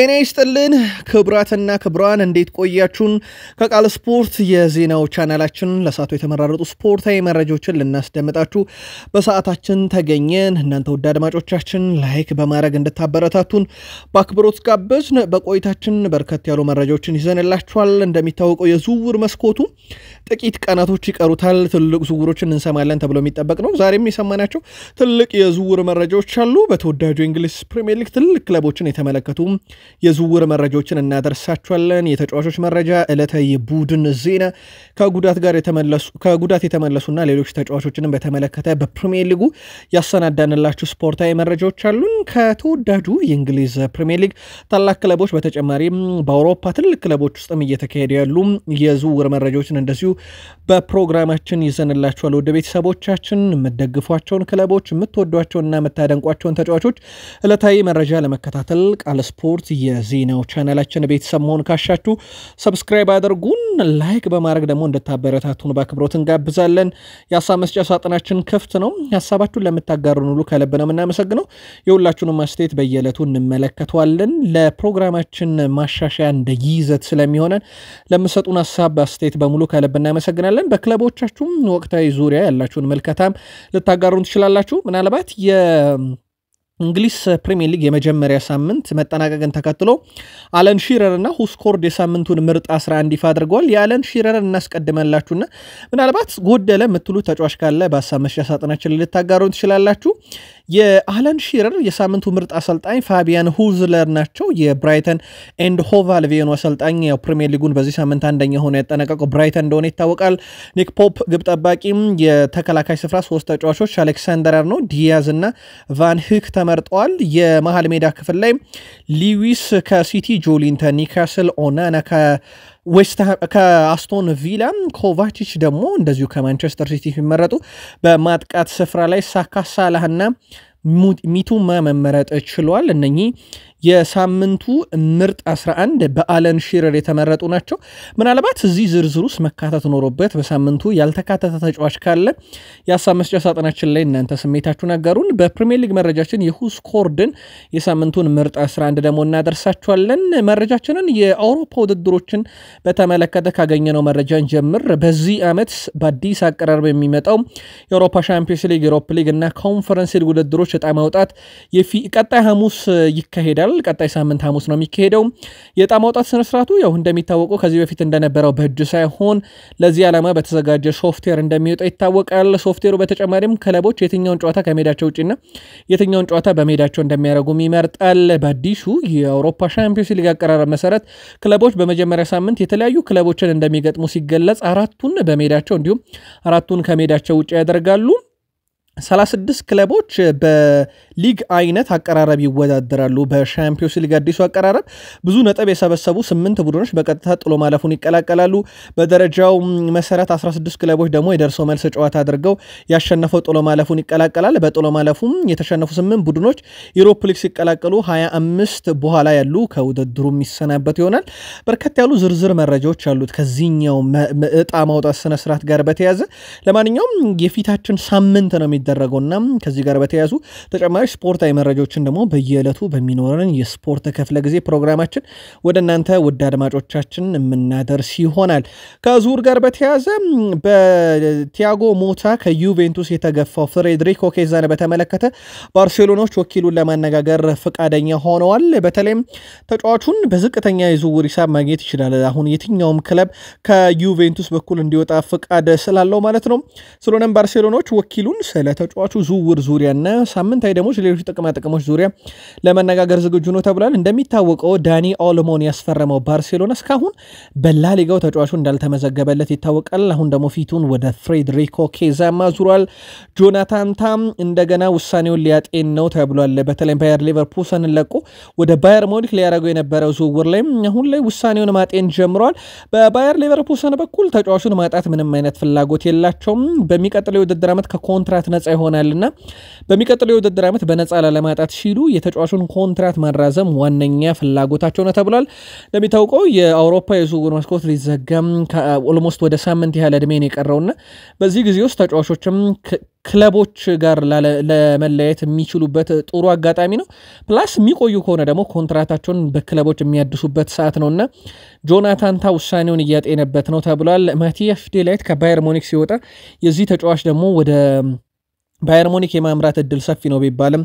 ጤና ይስጥልን ክብራትና ክብሯን እንዴት ቆያችሁን? ከቃል ስፖርት የዜናው ቻናላችን ለሰዓቱ የተመራረጡ ስፖርታዊ መረጃዎችን ልናስደምጣችሁ በሰዓታችን ተገኘን። እናንተ ውድ አድማጮቻችን ላይክ በማድረግ እንድታበረታቱን በአክብሮት ጋበዝን። በቆይታችን በርከት ያሉ መረጃዎችን ይዘንላችኋል። እንደሚታወቀው የዝውውር መስኮቱ ጥቂት ቀናቶች ይቀሩታል። ትልቅ ዝውውሮችን እንሰማለን ተብሎ የሚጠበቅ ነው። ዛሬም የሰማናቸው ትልቅ የዝውውር መረጃዎች አሉ። በተወዳጁ እንግሊዝ ፕሪሚየር ሊግ ትልቅ ክለቦችን የተመለከቱ የዝውውር መረጃዎችን እናደርሳችኋለን። የተጫዋቾች መረጃ፣ ዕለተ የቡድን ዜና፣ ከጉዳት ጋር የተመለሱ ከጉዳት የተመለሱና ሌሎች ተጫዋቾችንም በተመለከተ በፕሪሚየር ሊጉ ያሰናዳንላችሁ ስፖርታዊ መረጃዎች አሉን። ከተወዳጁ የእንግሊዝ ፕሪሚየር ሊግ ታላቅ ክለቦች በተጨማሪም በአውሮፓ ትልቅ ክለቦች ውስጥም እየተካሄዱ ያሉ የዝውውር መረጃዎችን እንደዚሁ በፕሮግራማችን ይዘንላችኋል። ወደ ቤተሰቦቻችን የምትደግፏቸውን ክለቦች የምትወዷቸውንና የምታደንቋቸውን ተጫዋቾች ዕለታዊ መረጃ ለመከታተል ቃል ስፖርት የዜናው ቻናላችን ቤተሰብ መሆን ካሻችሁ ሰብስክራይብ አድርጉን። ላይክ በማድረግ ደግሞ እንድታበረታቱን በአክብሮት እንጋብዛለን። የሀሳብ መስጫ ሳጥናችን ክፍት ነው። ሀሳባችሁን ለምታጋሩን ሁሉ ከልብ ነው የምናመሰግነው። የሁላችሁንም አስተያየት በየዕለቱ እንመለከተዋለን። ለፕሮግራማችን ማሻሻያ እንደ ይዘት ስለሚሆነን ለምሰጡን ሀሳብ አስተያየት በሙሉ ከልብ እናመሰግናለን። በክለቦቻችሁም ወቅታዊ ዙሪያ ያላችሁን ምልከታም ልታጋሩን ትችላላችሁ። ምናልባት የ እንግሊዝ ፕሪሚየር ሊግ የመጀመሪያ ሳምንት መጠናቀቅን ተከትሎ አለን ሺረር እና ሁስኮርድ የሳምንቱን ምርጥ 11 ይፋ አድርገዋል። የአለን ሺረር እናስቀድመላችሁና ምናልባት ጎደለ የምትሉ ተጫዋች ካለ በሀሳብ መስጫ ሳጥናችን ልታጋሩን ትችላላችሁ። የአለን ሺረር የሳምንቱ ምርጥ አሰልጣኝ ፋቢያን ሁዝለር ናቸው። የብራይተን ኤንድ ሆቭ አልቬኑ አሰልጣኝ ያው ፕሪሚየር ሊጉን በዚህ ሳምንት አንደኛ ሆኖ ያጠናቀቀው ብራይተን እንደሆነ ይታወቃል። ኒክ ፖፕ ግብ ጠባቂም፣ የተከላካይ ስፍራ ሶስት ተጫዋቾች አሌክሳንደር አርኖ፣ ዲያዝ እና ቫን ህክ ተመርጠዋል። የመሀል ሜዳ ክፍል ላይ ሊዊስ ከሲቲ፣ ጆሊንተን፣ ኒካስል ኦናና ከአስቶን ቪላ ኮቫቺች ደግሞ እንደዚሁ ከማንቸስተር ሲቲ ሲመረጡ በማጥቃት ስፍራ ላይ ሳካ ሳላህና ሚቱማ መመረጥ ችሏል። እነኚህ የሳምንቱ ምርጥ 11 በአለን ሺረር የተመረጡ ናቸው። ምናልባት እዚህ ዝርዝር ውስጥ መካተት ኖሮበት በሳምንቱ ያልተካተተ ተጫዋች ካለ የሀሳብ መስጫ ሳጥናችን ላይ እናንተ ስሜታችሁ ነገሩን። በፕሪሚየር ሊግ መረጃችን ኮርድን የሳምንቱን ምርጥ 11 ደግሞ እናደርሳችኋለን። መረጃችንን የአውሮፓ ውድድሮችን በተመለከተ ካገኘነው መረጃን ጀምር። በዚህ ዓመት በአዲስ አቀራረብ የሚመጣው የአውሮፓ ሻምፒዮንስ ሊግ፣ ዩሮፕ ሊግ እና ኮንፈረንስ ሊግ ውድድሮች ዕጣ ማውጣት ቀጣይ ሐሙስ ይካሄዳል። ይካሄዳል። ቀጣይ ሳምንት ሐሙስ ነው የሚካሄደው። የዕጣ ማውጣት ስነስርዓቱ ያው እንደሚታወቀው ከዚህ በፊት እንደነበረው በእጅ ሳይሆን ለዚህ ዓላማ በተዘጋጀ ሶፍትዌር እንደሚወጣ ይታወቃል። ሶፍትዌሩ በተጨማሪም ክለቦች የትኛውን ጨዋታ ከሜዳቸው ውጭና የትኛውን ጨዋታ በሜዳቸው እንደሚያደርጉም ይመርጣል። በአዲሱ የአውሮፓ ሻምፒዮንስ ሊግ አቀራረብ መሰረት ክለቦች በመጀመሪያ ሳምንት የተለያዩ ክለቦችን እንደሚገጥሙ ሲገለጽ አራቱን በሜዳቸው እንዲሁም አራቱን ከሜዳቸው ውጭ ያደርጋሉ። 36 ክለቦች በሊግ አይነት አቀራረብ ይወዳደራሉ። በሻምፒዮንስ ሊግ አዲሱ አቀራረብ ብዙ ነጥብ የሰበሰቡ ስምንት ቡድኖች በቀጥታ ጥሎ ማለፉን ይቀላቀላሉ። በደረጃው መሰረት 16 ክለቦች ደግሞ የደርሶ መልስ ጨዋታ አድርገው ያሸነፈው ጥሎ ማለፉን ይቀላቀላል። በጥሎ ማለፉም የተሸነፉ ስምንት ቡድኖች ዩሮፕ ሊግ ሲቀላቀሉ 25 በኋላ ያሉ ከውድድሩ የሚሰናበት ይሆናል። በርከት ያሉ ዝርዝር መረጃዎች አሉት ከዚህኛው እጣ ማውጣት ስነስርዓት ጋር በተያያዘ ለማንኛውም የፊታችን ሳምንት ነው የሚደረገውና ከዚህ ጋር በተያያዙ ተጨማሪ ስፖርታዊ መረጃዎችን ደግሞ በየዕለቱ በሚኖረን የስፖርት ክፍለ ጊዜ ፕሮግራማችን ወደ እናንተ ውድ አድማጮቻችን የምናደርስ ይሆናል። ከዙር ጋር በተያያዘ በቲያጎ ሞታ ከዩቬንቱስ የተገፋው ፍሬድሪኮ ኬዛን በተመለከተ ባርሴሎኖች ወኪሉን ለማነጋገር ፈቃደኛ ሆነዋል። በተለይም ተጫዋቹን በዝቅተኛ የዝውውር ሂሳብ ማግኘት ይችላል። አሁን የትኛውም ክለብ ከዩቬንቱስ በኩል እንዲወጣ ፈቃድ ስላለው ማለት ነው። ስለሆነም ባርሴሎኖች ወኪሉን ስለ ተጫዋቹ ዝውውር ዙሪያና ሳምንታዊ ደግሞ ሌሎች ጥቅማጥቅሞች ዙሪያ ለመነጋገር ዝግጁ ነው ተብሏል። እንደሚታወቀው ዳኒ ኦልሞን ያስፈረመው ባርሴሎና እስካሁን በላሊጋው ተጫዋቹ እንዳልተመዘገበለት ይታወቃል። አሁን ደግሞ ፊቱን ወደ ፍሬድሪኮ ኬዛ ማዙሯል። ጆናታን ታም እንደገና ውሳኔውን ሊያጤን ነው ተብሏል። በተለይም ባየር ሊቨርፑልን ለቆ ወደ ባየር ሞኒክ ሊያደርገው የነበረው ዝውውር ላይ አሁን ላይ ውሳኔውን ማጤን ጀምሯል። በባየር ሊቨርፑልን በኩል ተጫዋቹን ማጣት ምንም አይነት ፍላጎት የላቸውም። በሚቀጥለው የውድድር ዓመት ከኮንትራት ነጻ ነጻ ይሆናልና በሚቀጥለው የውድድር ዓመት በነጻ ላለማጣት ሲሉ የተጫዋቹን ኮንትራት ማራዘም ዋነኛ ፍላጎታቸው ነው ተብሏል። እንደሚታውቀው የአውሮፓ የዝውውር መስኮት ሊዘጋም ኦልሞስት ወደ ሳምንት ያህል እድሜ ነው የቀረውና በዚህ ጊዜ ውስጥ ተጫዋቾችም ክለቦች ጋር ለመለያየት የሚችሉበት ጥሩ አጋጣሚ ነው። ፕላስ የሚቆዩ ከሆነ ደግሞ ኮንትራታቸውን በክለቦች የሚያድሱበት ሰዓት ነውና ጆናታን ታ ውሳኔውን እያጤነበት ነው ተብሏል። ማቲያስ ዴላይት ከባየር ሞኒክ ሲወጣ የዚህ ተጫዋች ደግሞ ወደ ባየር ሙኒክ የማምራት እድል ሰፊ ነው ቢባልም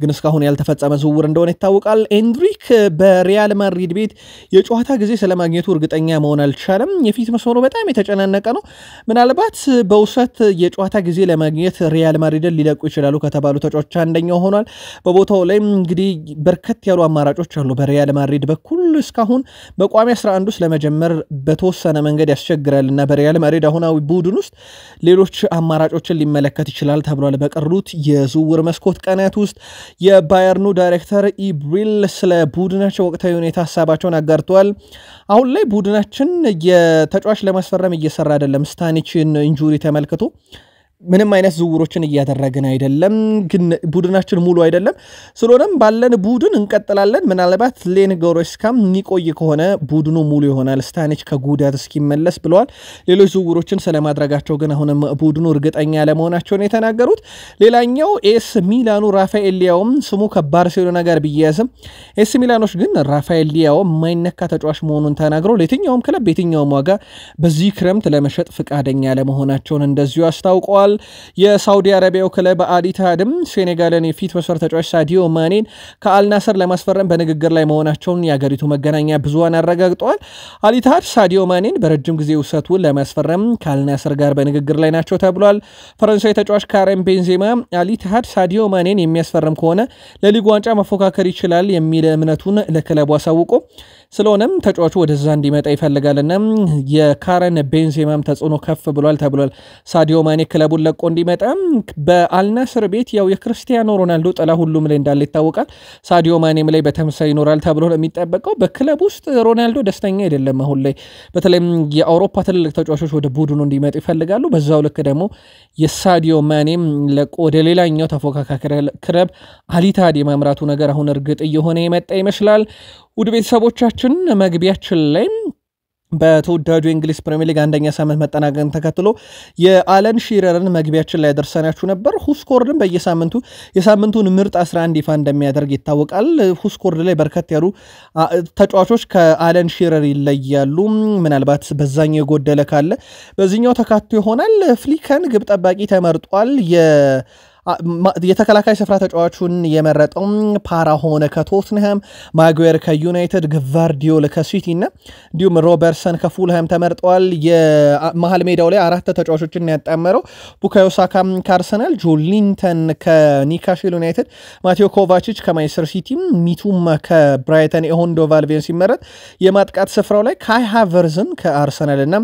ግን እስካሁን ያልተፈጸመ ዝውውር እንደሆነ ይታወቃል። ኤንድሪክ በሪያል ማድሪድ ቤት የጨዋታ ጊዜ ስለማግኘቱ እርግጠኛ መሆን አልቻለም። የፊት መስመሩ በጣም የተጨናነቀ ነው። ምናልባት በውሰት የጨዋታ ጊዜ ለማግኘት ሪያል ማድሪድን ሊለቁ ይችላሉ ከተባሉ ተጫዋቾች አንደኛው ሆኗል። በቦታው ላይም እንግዲህ በርከት ያሉ አማራጮች አሉ በሪያል ማድሪድ በኩል እስካሁን በቋሚ 11 ውስጥ ለመጀመር በተወሰነ መንገድ ያስቸግራል እና በሪያል ማድሪድ አሁናዊ ቡድን ውስጥ ሌሎች አማራጮችን ሊመለከት ይችላል ተብሏል። ተጀምሯል። በቀሩት የዝውውር መስኮት ቀናት ውስጥ የባየርኑ ዳይሬክተር ኢብሪል ስለ ቡድናቸው ወቅታዊ ሁኔታ ሀሳባቸውን አጋርተዋል። አሁን ላይ ቡድናችን የተጫዋች ለማስፈረም እየሰራ አይደለም። ስታኒችን ኢንጁሪ ተመልክቶ ምንም አይነት ዝውውሮችን እያደረግን አይደለም፣ ግን ቡድናችን ሙሉ አይደለም። ስለሆነም ባለን ቡድን እንቀጥላለን። ምናልባት ሌን ጎሬስካም የሚቆይ ከሆነ ቡድኑ ሙሉ ይሆናል፣ ስታኒች ከጉዳት እስኪመለስ ብለዋል። ሌሎች ዝውውሮችን ስለማድረጋቸው ግን አሁንም ቡድኑ እርግጠኛ ለመሆናቸውን የተናገሩት። ሌላኛው ኤስ ሚላኑ ራፋኤል ሊያውም ስሙ ከባርሴሎና ጋር ቢያያዝም ኤስ ሚላኖች ግን ራፋኤል ሊያው የማይነካ ተጫዋች መሆኑን ተናግረው ለየትኛውም ክለብ የትኛውም ዋጋ በዚህ ክረምት ለመሸጥ ፍቃደኛ ለመሆናቸውን እንደዚሁ አስታውቀዋል። ተገኝቷል። የሳውዲ አረቢያው ክለብ አልኢትሃድም ሴኔጋልን የፊት መስመር ተጫዋች ሳዲዮ ማኔን ከአልናስር ለማስፈረም በንግግር ላይ መሆናቸውን የአገሪቱ መገናኛ ብዙሃን አረጋግጠዋል። አልኢትሃድ ሳዲዮ ማኔን በረጅም ጊዜ ውሰቱ ለማስፈረም ከአልናስር ጋር በንግግር ላይ ናቸው ተብሏል። ፈረንሳዊ ተጫዋች ካሬም ቤንዜማ አልኢትሃድ ሳዲዮ ማኔን የሚያስፈርም ከሆነ ለሊጉ ዋንጫ መፎካከር ይችላል የሚል እምነቱን ለክለቡ አሳውቆ ስለሆነም ተጫዋቹ ወደዛ እንዲመጣ ይፈልጋልና የካረን ቤንዜማም ተጽዕኖ ከፍ ብሏል ተብሏል። ሳዲዮ ማኔ ክለቡን ለቆ እንዲመጣ በአልናስር ቤት ያው የክርስቲያኖ ሮናልዶ ጥላ ሁሉም ላይ እንዳለ ይታወቃል። ሳዲዮ ማኔም ላይ በተመሳይ ይኖራል ተብሎ ነው የሚጠበቀው። በክለብ ውስጥ ሮናልዶ ደስተኛ አይደለም አሁን ላይ በተለይም የአውሮፓ ትልልቅ ተጫዋቾች ወደ ቡድኑ እንዲመጡ ይፈልጋሉ። በዛው ልክ ደግሞ የሳዲዮ ማኔም ለቆ ወደ ሌላኛው ተፎካካ ክለብ አሊታድ የማምራቱ ነገር አሁን እርግጥ እየሆነ የመጣ ይመስላል። ውድ ቤተሰቦቻችን መግቢያችን ላይ በተወዳጁ የእንግሊዝ ፕሪሚየር ሊግ አንደኛ ሳምንት መጠናቀቅን ተከትሎ የአለን ሺረርን መግቢያችን ላይ ያደርሰናችሁ ነበር። ሁስኮርድን በየሳምንቱ የሳምንቱን ምርጥ 11 ይፋ እንደሚያደርግ ይታወቃል። ሁስኮርድ ላይ በርከት ያሉ ተጫዋቾች ከአለን ሺረር ይለያሉ። ምናልባት በዛኛው የጎደለ ካለ በዚህኛው ተካቶ ይሆናል። ፍሊከን ግብ ጠባቂ ተመርጧል። የተከላካይ ስፍራ ተጫዋቹን የመረጠው ፓራ ሆነ ከቶትንሃም፣ ማጉዌር ከዩናይትድ፣ ግቫርዲዮል ከሲቲ እና እንዲሁም ሮበርሰን ከፉልሃም ተመርጠዋል። የመሀል ሜዳው ላይ አራት ተጫዋቾችን ያጣመረው ቡካዮ ሳካ ከአርሰናል፣ ጆ ሊንተን ከኒካሽል ዩናይትድ፣ ማቴዎ ኮቫችች ከማንቸስተር ሲቲ፣ ሚቱም ከብራይተን ኤሆንዶ ቫልቬን ሲመረጥ የማጥቃት ስፍራው ላይ ካይ ሃቨርዝን ከአርሰናል እና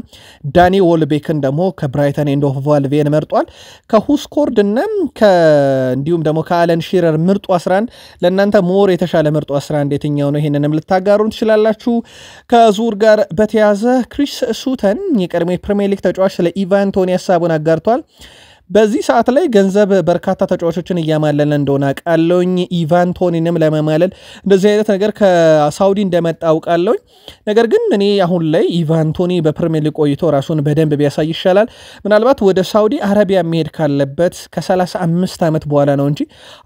ዳኒ ወልቤክን ደግሞ ከብራይተን ኤንዶ ቫልቬን መርጧል። ከሁስኮርድ እና እንዲሁም ደግሞ ከአለን ሺረር ምርጡ 11 ለእናንተ ሞር የተሻለ ምርጡ 11 የትኛው ነው? ይህንንም ልታጋሩን ትችላላችሁ። ከዙር ጋር በተያዘ ክሪስ ሱተን የቀድሞ የፕሪሚየር ሊግ ተጫዋች ስለ ኢቫን ቶኒ ሀሳቡን አጋርቷል። በዚህ ሰዓት ላይ ገንዘብ በርካታ ተጫዋቾችን እያማለለ እንደሆነ አውቃለሁኝ። ኢቫን ቶኒንም ለመማለል እንደዚህ አይነት ነገር ከሳውዲ እንደመጣ አውቃለሁኝ። ነገር ግን እኔ አሁን ላይ ኢቫን ቶኒ በፕሪሚየር ሊግ ቆይቶ ራሱን በደንብ ቢያሳይ ይሻላል። ምናልባት ወደ ሳውዲ አረቢያ መሄድ ካለበት ከ35 ዓመት በኋላ ነው እንጂ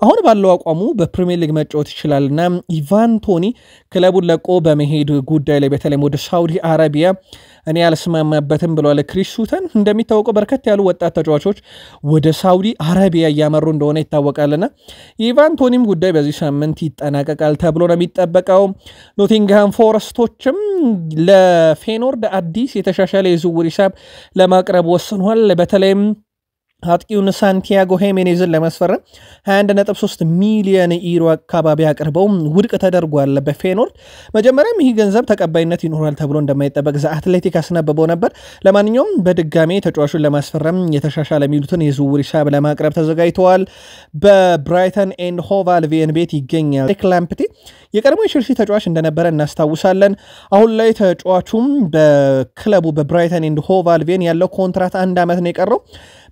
አሁን ባለው አቋሙ በፕሪሚየር ሊግ መጫወት ይችላል ኢቫን ቶኒ ክለቡን ለቆ በመሄድ ጉዳይ ላይ በተለይም ወደ ሳውዲ አረቢያ እኔ አልስማማበትም ብሏል ክሪስ ሱተን። እንደሚታወቀው በርከት ያሉ ወጣት ተጫዋቾች ወደ ሳውዲ አረቢያ እያመሩ እንደሆነ ይታወቃልና የኢቫን ቶኒም ጉዳይ በዚህ ሳምንት ይጠናቀቃል ተብሎ ነው የሚጠበቀው። ኖቲንግሃም ፎረስቶችም ለፌኖርድ አዲስ የተሻሻለ የዝውውር ሂሳብ ለማቅረብ ወስኗል። በተለይም አጥቂውን ሳንቲያጎ ሄሜኔዝን ለማስፈረም 21.3 ሚሊዮን ኢሮ አካባቢ አቅርበው ውድቅ ተደርጓል በፌኖርድ። መጀመሪያም ይህ ገንዘብ ተቀባይነት ይኖራል ተብሎ እንደማይጠበቅ ዘ አትሌቲክ አስነብበው ነበር። ለማንኛውም በድጋሜ ተጫዋቹን ለማስፈረም የተሻሻለ የሚሉትን የዝውውር ሂሳብ ለማቅረብ ተዘጋጅተዋል። በብራይተን ኤንድ ሆቫል ቪን ቤት ይገኛል። ክላምፕቲ የቀድሞ የቼልሲ ተጫዋች እንደነበረ እናስታውሳለን። አሁን ላይ ተጫዋቹም በክለቡ በብራይተን ኤንድ ሆቫል ቪን ያለው ኮንትራት አንድ ዓመት ነው የቀረው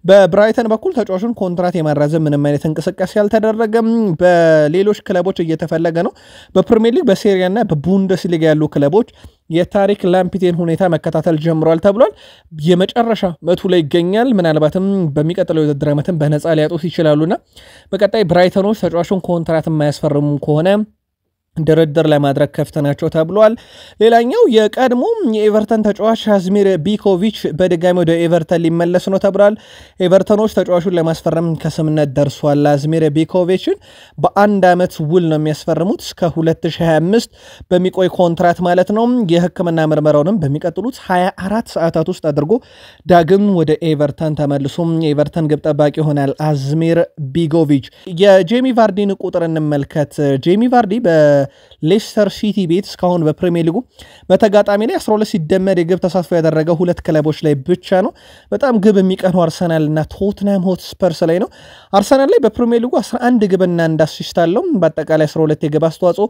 በብራይተን በኩል ተጫዋቹን ኮንትራት የማራዘም ምንም አይነት እንቅስቃሴ አልተደረገም። በሌሎች ክለቦች እየተፈለገ ነው። በፕሪሚየር ሊግ በሴሪያና በቡንደስ ሊግ ያሉ ክለቦች የታሪክ ላምፒቴን ሁኔታ መከታተል ጀምሯል ተብሏል። የመጨረሻ መቱ ላይ ይገኛል። ምናልባትም በሚቀጥለው የውድድር ዓመትም በነፃ ሊያጡት ይችላሉና በቀጣይ ብራይተኖች ተጫዋቹን ኮንትራት የማያስፈርሙ ከሆነ ድርድር ለማድረግ ከፍት ናቸው ተብሏል። ሌላኛው የቀድሞ የኤቨርተን ተጫዋች ሻዝሚር ቢኮቪች በድጋሚ ወደ ኤቨርተን ሊመለስ ነው ተብሏል። ኤቨርተኖች ተጫዋቹን ለማስፈረም ከስምነት ደርሷል። ላዝሚር ቢኮቪችን በአንድ ዓመት ውል ነው የሚያስፈርሙት እስከ 2025 በሚቆይ ኮንትራት ማለት ነው። የሕክምና ምርመራውንም በሚቀጥሉት 24 ሰዓታት ውስጥ አድርጎ ዳግም ወደ ኤቨርተን ተመልሶ የኤቨርተን ግብ ጠባቂ ይሆናል። አዝሚር ቢጎቪች የጄሚ ቫርዲን ቁጥር እንመልከት። ጄሚ ቫርዲ በ በሌስተር ሲቲ ቤት እስካሁን በፕሪሚየር ሊጉ በተጋጣሚ ላይ 12 ሲደመር የግብ ተሳትፎ ያደረገው ሁለት ክለቦች ላይ ብቻ ነው። በጣም ግብ የሚቀነው አርሰናል እና ቶትናም ሆትስፐርስ ላይ ነው። አርሰናል ላይ በፕሪሚየር ሊጉ 11 ግብና አንድ አለው። በአጠቃላይ 12 የግብ አስተዋጽኦ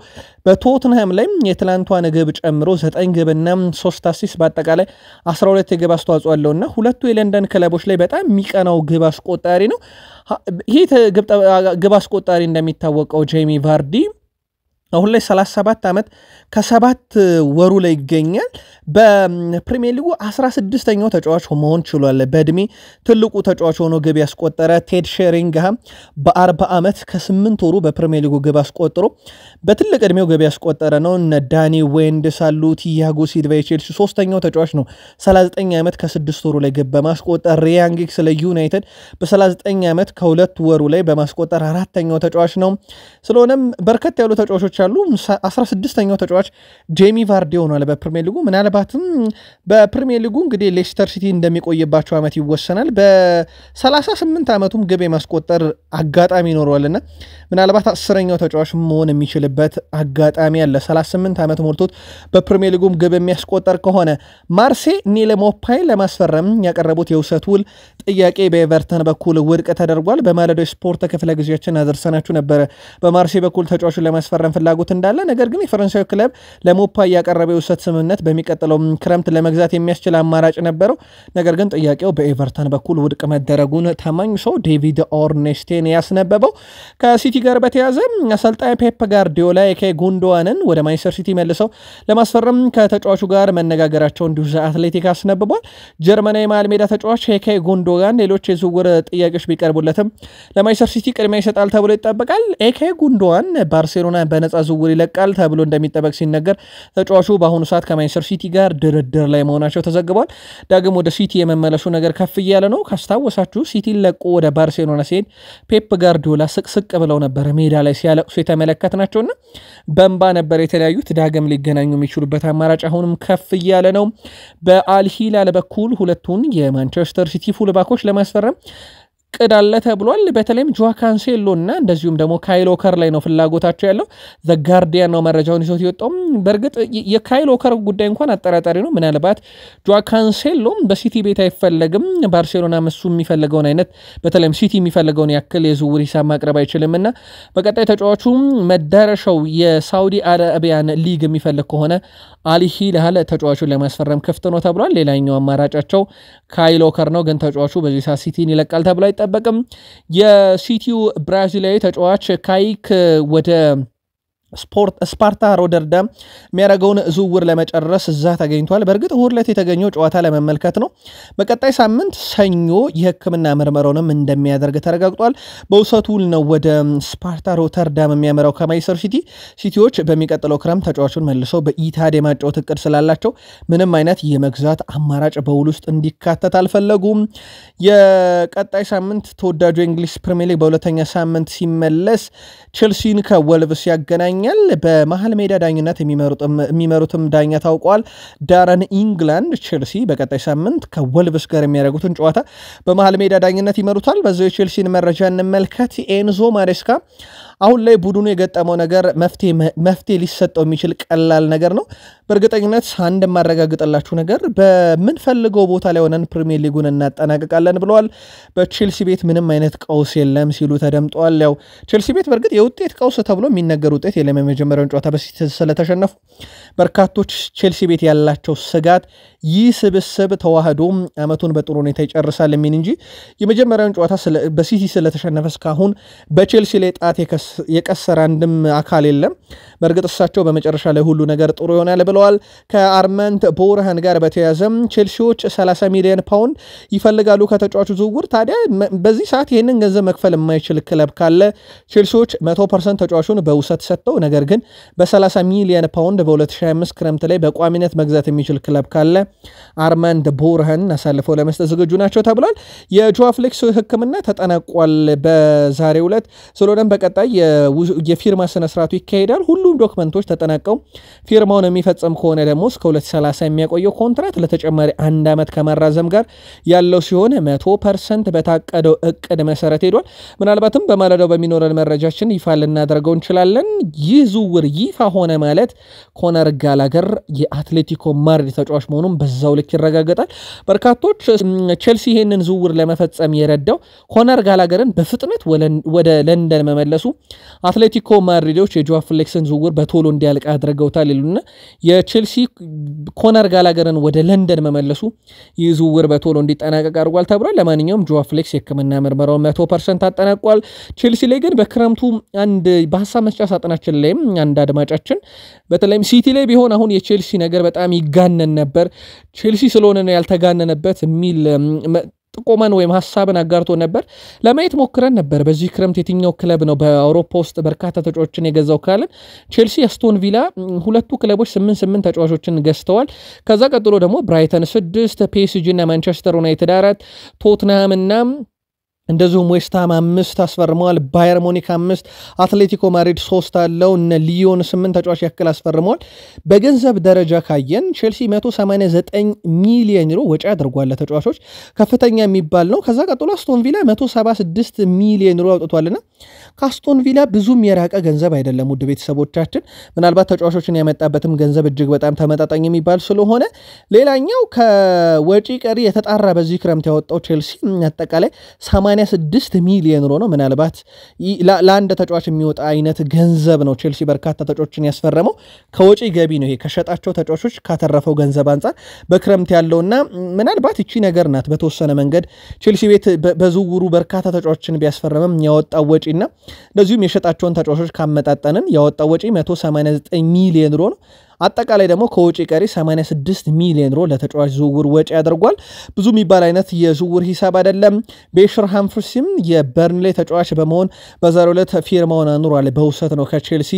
በቶትናም ላይ የትላንቷን ግብ ጨምሮ 9 ግብና 3 አሲስት በአጠቃላይ 12 የግብ አስተዋጽኦ አለው እና ሁለቱ የለንደን ክለቦች ላይ በጣም የሚቀናው ግብ አስቆጣሪ ነው። ይህ ግብ አስቆጣሪ እንደሚታወቀው ጄሚ ቫርዲ አሁን ላይ 37 ዓመት ከሰባት ወሩ ላይ ይገኛል። በፕሪሚየር ሊጉ 16 ኛው ተጫዋች መሆን ችሏል። በእድሜ ትልቁ ተጫዋች ሆኖ ግብ ያስቆጠረ ቴድ ሼሪንግሃም በ40 ዓመት ከ8 ወሩ በፕሪሚየር ሊጉ ግብ አስቆጥሮ በትልቅ እድሜው ገቢ ያስቆጠረ ነው። እነ ዳኒ ዌንድስ አሉ። ቲያጎ ሲልቫ የቼልሲ ሶስተኛው ተጫዋች ነው 39 ዓመት ከ6 ወሩ ላይ ግብ በማስቆጠር ሪያን ጊግስ ለዩናይትድ በ39 ዓመት ከ2 ወሩ ላይ በማስቆጠር አራተኛው ተጫዋች ነው። ስለሆነም በርከት ያሉ ተጫዋቾች አሉ። 16ኛው ተጫዋች ጄሚ ቫርዲ ሆኗል በፕሪሚየር ሊጉ። ምናልባትም በፕሪሚየር ሊጉ እንግዲህ ሌስተር ሲቲ እንደሚቆይባቸው ዓመት ይወሰናል። በ38 ዓመቱም ግብ የማስቆጠር አጋጣሚ ይኖረዋልና ምናልባት አስረኛው ተጫዋች መሆን የሚችል የሚችልበት አጋጣሚ አለ። 38 ዓመት ሞልቶት በፕሪሚየር ሊጉም ግብ የሚያስቆጠር ከሆነ ማርሴ ኒለሞፓይ ለማስፈረም ያቀረቡት የውሰት ውል ጥያቄ በኤቨርተን በኩል ውድቅ ተደርጓል። በማለዶ ስፖርት ክፍለ ጊዜያችን አደርሰናችሁ ነበረ። በማርሴ በኩል ተጫዋቹን ለማስፈረም ፍላጎት እንዳለ፣ ነገር ግን የፈረንሳዊ ክለብ ለሞፓይ ያቀረበው የውሰት ስምምነት በሚቀጥለው ክረምት ለመግዛት የሚያስችል አማራጭ ነበረው። ነገር ግን ጥያቄው በኤቨርተን በኩል ውድቅ መደረጉን ታማኝ ሰው ዴቪድ ኦርኔስቴን ያስነበበው ከሲቲ ጋር በተያዘ አሰልጣኝ ፔፕ ጋር ጓርዲዮላ የኬ ጉንዶዋንን ወደ ማንቸስተር ሲቲ መልሰው ለማስፈረም ከተጫዋቹ ጋር መነጋገራቸው እንዲሁ አትሌቲክ አስነብቧል። ጀርመናዊ መሃል ሜዳ ተጫዋች የኬ ጉንዶዋን ሌሎች የዝውውር ጥያቄዎች ቢቀርቡለትም ለማንቸስተር ሲቲ ቅድሚያ ይሰጣል ተብሎ ይጠበቃል። ኤኬ ጉንዶዋን ባርሴሎና በነጻ ዝውውር ይለቃል ተብሎ እንደሚጠበቅ ሲነገር ተጫዋቹ በአሁኑ ሰዓት ከማንቸስተር ሲቲ ጋር ድርድር ላይ መሆናቸው ተዘግቧል። ዳግም ወደ ሲቲ የመመለሱ ነገር ከፍ እያለ ነው። ካስታወሳችሁ ሲቲን ለቆ ወደ ባርሴሎና ሲሄድ ፔፕ ጋርዲዮላ ስቅስቅ ብለው ነበረ ሜዳ ላይ ሲያለቅሱ የተመለከት ናቸውና ነበርና በእንባ ነበር የተለያዩት። ዳግም ሊገናኙ የሚችሉበት አማራጭ አሁንም ከፍ እያለ ነው። በአልሂላል በኩል ሁለቱን የማንቸስተር ሲቲ ፉልባኮች ለማስፈረም እቅድ አለ ተብሏል። በተለይም ጆዋ ካንሴሎ እና እንደዚሁም ደግሞ ካይሎከር ላይ ነው ፍላጎታቸው ያለው። ዘ ጋርዲያን ነው መረጃውን ይዞት የወጣውም። በእርግጥ የካይሎከር ጉዳይ እንኳን አጠራጣሪ ነው። ምናልባት ጆዋ ካንሴሎም በሲቲ ቤት አይፈለግም። ባርሴሎና እሱ የሚፈልገውን አይነት በተለይም ሲቲ የሚፈልገውን ያክል የዝውውር ሂሳብ ማቅረብ አይችልም እና በቀጣይ ተጫዋቹ መዳረሻው የሳውዲ አረቢያን ሊግ የሚፈልግ ከሆነ አልሂላል ተጫዋቹን ለማስፈረም ክፍት ነው ተብሏል። ሌላኛው አማራጫቸው ካይል ወከር ነው፣ ግን ተጫዋቹ በዚህ ሰዓት ሲቲን ይለቃል ተብሎ አይጠበቅም። የሲቲው ብራዚላዊ ተጫዋች ካይክ ወደ ስፖርት ስፓርታ ሮደርዳም የሚያደርገውን ዝውውር ለመጨረስ እዛ ተገኝቷል። በእርግጥ እሁድ ዕለት የተገኘው ጨዋታ ለመመልከት ነው። በቀጣይ ሳምንት ሰኞ የሕክምና ምርመራውንም እንደሚያደርግ ተረጋግጧል። በውሰት ውል ነው ወደ ስፓርታ ሮተርዳም የሚያመራው ከማይሰር ሲቲ። ሲቲዎች በሚቀጥለው ክረምት ተጫዋቹን መልሰው በኢታድ የማጫወት እቅድ ስላላቸው ምንም አይነት የመግዛት አማራጭ በውል ውስጥ እንዲካተት አልፈለጉም። የቀጣይ ሳምንት ተወዳጁ የእንግሊዝ ፕሪሚየር ሊግ በሁለተኛ ሳምንት ሲመለስ ቼልሲን ከወልቭስ ያገናኝ ይገኛል። በመሀል ሜዳ ዳኝነት የሚመሩትም ዳኛ ታውቋል። ዳረን ኢንግላንድ ቼልሲ በቀጣይ ሳምንት ከወልብስ ጋር የሚያደርጉትን ጨዋታ በመሀል ሜዳ ዳኝነት ይመሩታል። በዚ የቼልሲን መረጃ እንመልከት። ኤንዞ ማሬስካ አሁን ላይ ቡድኑ የገጠመው ነገር መፍትሄ ሊሰጠው የሚችል ቀላል ነገር ነው። በእርግጠኝነት አንድ የማረጋግጠላችሁ ነገር በምንፈልገው ቦታ ላይ ሆነን ፕሪሚየር ሊጉን እናጠናቅቃለን ብለዋል። በቼልሲ ቤት ምንም አይነት ቀውስ የለም ሲሉ ተደምጠዋል። ያው ቼልሲ ቤት በእርግጥ የውጤት ቀውስ ተብሎ የሚነገር ውጤት የለም። የመጀመሪያውን ጨዋታ በሲት ስለተሸነፉ በርካቶች ቼልሲ ቤት ያላቸው ስጋት ይህ ስብስብ ተዋህዶ አመቱን በጥሩ ሁኔታ ይጨርሳል የሚል እንጂ የመጀመሪያውን ጨዋታ በሲቲ ስለተሸነፈ እስካሁን በቼልሲ ላይ ጣት የከሰ የቀሰረ አንድም አካል የለም። በእርግጥ እሳቸው በመጨረሻ ላይ ሁሉ ነገር ጥሩ ይሆናል ብለዋል። ከአርመንት ቦርሃን ጋር በተያያዘም ቼልሲዎች 30 ሚሊዮን ፓውንድ ይፈልጋሉ ከተጫዋቹ ዝውውር። ታዲያ በዚህ ሰዓት ይህንን ገንዘብ መክፈል የማይችል ክለብ ካለ ቼልሲዎች 100 ፐርሰንት ተጫዋቹን በውሰት ሰጥተው ነገር ግን በ30 ሚሊዮን ፓውንድ በ2025 ክረምት ላይ በቋሚነት መግዛት የሚችል ክለብ ካለ አርማንድ ቦርሃን አሳልፈው ለመስጠት ዝግጁ ናቸው ተብሏል። የጆዋ ፍሌክስ ሕክምና ተጠናቋል በዛሬው ዕለት። ስለሆነም በቀጣይ የፊርማ ስነስርዓቱ ይካሄዳል ሁሉ ሁሉም ዶክመንቶች ተጠናቀው ፊርማውን የሚፈጽም ከሆነ ደግሞ እስከ 2030 የሚያቆየው ኮንትራት ለተጨማሪ አንድ ዓመት ከማራዘም ጋር ያለው ሲሆን መቶ ፐርሰንት በታቀደው እቅድ መሰረት ሄዷል። ምናልባትም በማለዳው በሚኖረን መረጃችን ይፋ ልናደርገው እንችላለን። ይህ ዝውውር ይፋ ሆነ ማለት ኮነር ጋላገር የአትሌቲኮ ማድሪድ ተጫዋች መሆኑን በዛው ልክ ይረጋገጣል። በርካቶች ቼልሲ ይህንን ዝውውር ለመፈጸም የረዳው ኮነር ጋላገርን በፍጥነት ወደ ለንደን መመለሱ አትሌቲኮ ማድሪዶች የጆዋ ፍሌክስን ዝውውር በቶሎ እንዲያልቅ አድርገውታል ይሉና የቼልሲ ኮነር ጋላገርን ወደ ለንደን መመለሱ ይህ ዝውውር በቶሎ እንዲጠናቀቅ አድርጓል ተብሏል። ለማንኛውም ጆዋ ፍሌክስ የሕክምና ምርመራውን መቶ ፐርሰንት አጠናቋል። ቼልሲ ላይ ግን በክረምቱ አንድ በሀሳብ መስጫ ሳጥናችን ላይም አንድ አድማጫችን በተለይም ሲቲ ላይ ቢሆን አሁን የቼልሲ ነገር በጣም ይጋነን ነበር፣ ቼልሲ ስለሆነ ነው ያልተጋነነበት የሚል ጥቆመን ወይም ሀሳብን አጋርቶ ነበር። ለማየት ሞክረን ነበር። በዚህ ክረምት የትኛው ክለብ ነው በአውሮፓ ውስጥ በርካታ ተጫዋቾችን የገዛው ካልን ቼልሲ፣ አስቶን ቪላ ሁለቱ ክለቦች ስምንት ስምንት ተጫዋቾችን ገዝተዋል። ከዛ ቀጥሎ ደግሞ ብራይተን ስድስት፣ ፒኤስጂ እና ማንቸስተር ዩናይትድ አራት፣ ቶትንሃም እና እንደዚሁም ዌስትሃም አምስት አስፈርመዋል። ባየር ሞኒክ አምስት፣ አትሌቲኮ ማድሪድ ሶስት አለው። እነ ሊዮን ስምንት ተጫዋች ያክል አስፈርመዋል። በገንዘብ ደረጃ ካየን ቼልሲ 189 ሚሊዮን ዩሮ ወጪ አድርጓል። ተጫዋቾች ከፍተኛ የሚባል ነው። ከዛ ቀጥሎ አስቶን ቪላ 176 ሚሊዮን ዩሮ አውጥቷልና ከአስቶን ቪላ ብዙም የራቀ ገንዘብ አይደለም። ውድ ቤተሰቦቻችን ምናልባት ተጫዋቾችን ያመጣበትም ገንዘብ እጅግ በጣም ተመጣጣኝ የሚባል ስለሆነ ሌላኛው ከወጪ ቀሪ የተጣራ በዚህ ክረምት ያወጣው ቼልሲ አጠቃላይ 86 ሚሊዮን ዩሮ ነው። ምናልባት ለአንድ ተጫዋች የሚወጣ አይነት ገንዘብ ነው። ቼልሲ በርካታ ተጫዋቾችን ያስፈረመው ከወጪ ገቢ ነው። ይሄ ከሸጣቸው ተጫዋቾች ካተረፈው ገንዘብ አንጻር በክረምት ያለውና ምናልባት ይቺ ነገር ናት በተወሰነ መንገድ ቼልሲ ቤት በዝውውሩ በርካታ ተጫዋቾችን ቢያስፈረምም ያወጣው ወጪና እንደዚሁም የሸጣቸውን ተጫዋቾች ካመጣጠንም ያወጣው ወጪ 189 ሚሊዮን ዩሮ ነው። አጠቃላይ ደግሞ ከውጪ ቀሪ 86 ሚሊዮን ሮ ለተጫዋች ዝውውር ወጪ ያደርጓል። ብዙ የሚባል አይነት የዝውውር ሂሳብ አይደለም። ቤሽር ሃምፍርሲም የበርንሌ ተጫዋች በመሆን በዛሬው ዕለት ፊርማውን አኑሯል። በውሰት ነው ከቼልሲ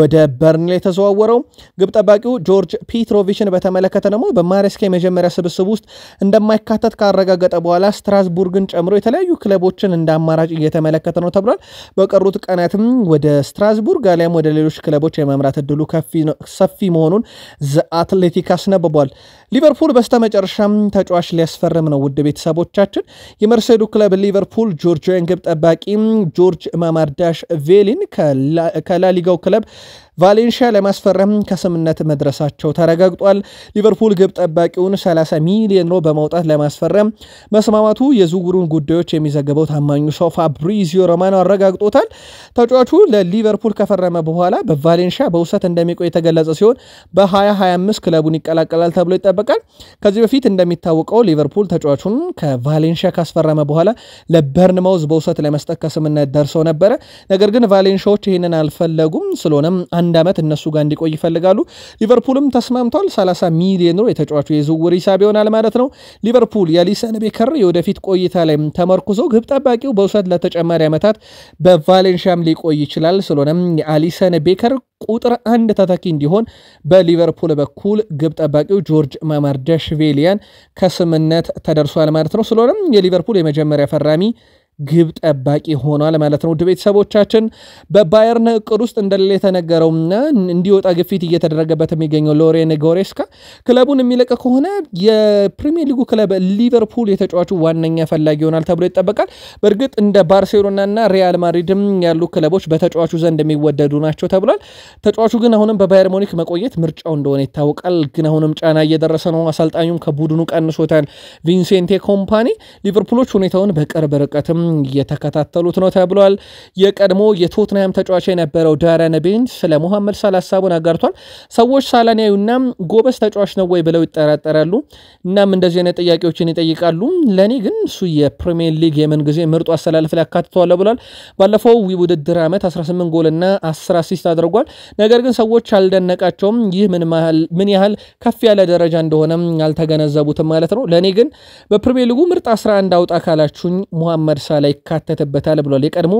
ወደ በርንሌ የተዘዋወረው። ግብ ጠባቂው ጆርጅ ፒትሮቪችን በተመለከተ ደግሞ በማሬስካ የመጀመሪያ ስብስብ ውስጥ እንደማይካተት ካረጋገጠ በኋላ ስትራስቡርግን ጨምሮ የተለያዩ ክለቦችን እንደ አማራጭ እየተመለከተ ነው ተብሏል። በቀሩት ቀናትም ወደ ስትራስቡርግ አሊያም ወደ ሌሎች ክለቦች የመምራት እድሉ ሰፊ መሆኑን ዘ አትሌቲክ አስነብቧል። ሊቨርፑል በስተመጨረሻም ተጫዋች ሊያስፈርም ነው። ውድ ቤተሰቦቻችን የመርሴዱ ክለብ ሊቨርፑል ጆርጂያን ግብ ጠባቂ ጆርጅ ማማርዳሽ ቬሊን ከላሊጋው ክለብ ቫሌንሺያ ለማስፈረም ከስምነት መድረሳቸው ተረጋግጧል። ሊቨርፑል ግብ ጠባቂውን 30 ሚሊዮን ሮ በማውጣት ለማስፈረም መስማማቱ የዝውውሩን ጉዳዮች የሚዘግበው ታማኙ ሰው ፋብሪዚዮ ሮማኖ አረጋግጦታል። ተጫዋቹ ለሊቨርፑል ከፈረመ በኋላ በቫሌንሺያ በውሰት እንደሚቆይ የተገለጸ ሲሆን በ2025 ክለቡን ይቀላቀላል ተብሎ ይጠበቃል። ይጠበቃል። ከዚህ በፊት እንደሚታወቀው ሊቨርፑል ተጫዋቹን ከቫሌንሻ ካስፈረመ በኋላ ለበርንማውዝ በውሰት ለመስጠት ከስምነት ደርሰው ነበረ። ነገር ግን ቫሌንሻዎች ይህንን አልፈለጉም። ስለሆነም አንድ ዓመት እነሱ ጋር እንዲቆይ ይፈልጋሉ። ሊቨርፑልም ተስማምቷል። 30 ሚሊዮን ዩሮ የተጫዋቹ የዝውውር ሂሳብ ይሆናል ማለት ነው። ሊቨርፑል የአሊሰን ቤከር የወደፊት ቆይታ ላይ ተመርኩዞ ግብ ጠባቂው በውሰት ለተጨማሪ ዓመታት በቫሌንሻም ሊቆይ ይችላል። ስለሆነም የአሊሰን ቤከር ቁጥር አንድ ተተኪ እንዲሆን በሊቨርፑል በኩል ግብ ጠባቂው ጆርጅ ማማርዳሽቬሊያን ከስምነት ተደርሷል ማለት ነው። ስለሆነም የሊቨርፑል የመጀመሪያ ፈራሚ ግብ ጠባቂ ሆኗል ማለት ነው። ውድ ቤተሰቦቻችን በባየርን እቅድ ውስጥ እንደሌለ የተነገረው እንዲወጣ ግፊት እየተደረገበት የሚገኘው ሎሬን ጎሬስካ ክለቡን የሚለቅ ከሆነ የፕሪሚየር ሊጉ ክለብ ሊቨርፑል የተጫዋቹ ዋነኛ ፈላጊ ይሆናል ተብሎ ይጠበቃል። በእርግጥ እንደ ባርሴሎናና ሪያል ማድሪድም ያሉ ክለቦች በተጫዋቹ ዘንድ የሚወደዱ ናቸው ተብሏል። ተጫዋቹ ግን አሁንም በባየር ሞኒክ መቆየት ምርጫው እንደሆነ ይታወቃል። ግን አሁንም ጫና እየደረሰ ነው። አሰልጣኙም ከቡድኑ ቀንሶታል። ቪንሴንቴ ኮምፓኒ ሊቨርፑሎች ሁኔታውን በቅርብ ርቀትም እየተከታተሉት ነው ተብሏል። የቀድሞ የቶትናም ተጫዋች የነበረው ዳረን ቤንች ስለ ሙሐመድ ሳላ ሀሳቡን አጋርቷል። ሰዎች ሳላን ያዩና ጎበዝ ተጫዋች ነው ወይ ብለው ይጠራጠራሉ። እናም እንደዚህ አይነት ጥያቄዎችን ይጠይቃሉ። ለእኔ ግን እሱ የፕሪሚየር ሊግ የምን ጊዜ ምርጡ አሰላለፍ ላይ አካትተዋለ ብሏል። ባለፈው ውድድር ዓመት 18 ጎልና 10 አሲስት አድርጓል። ነገር ግን ሰዎች አልደነቃቸውም። ይህ ምን ያህል ከፍ ያለ ደረጃ እንደሆነ አልተገነዘቡትም ማለት ነው። ለእኔ ግን በፕሪሚየር ሊጉ ምርጥ 11 አውጣ ካላችሁኝ ሙሐመድ ሳላ ላይ ይካተትበታል ብሏል። የቀድሞ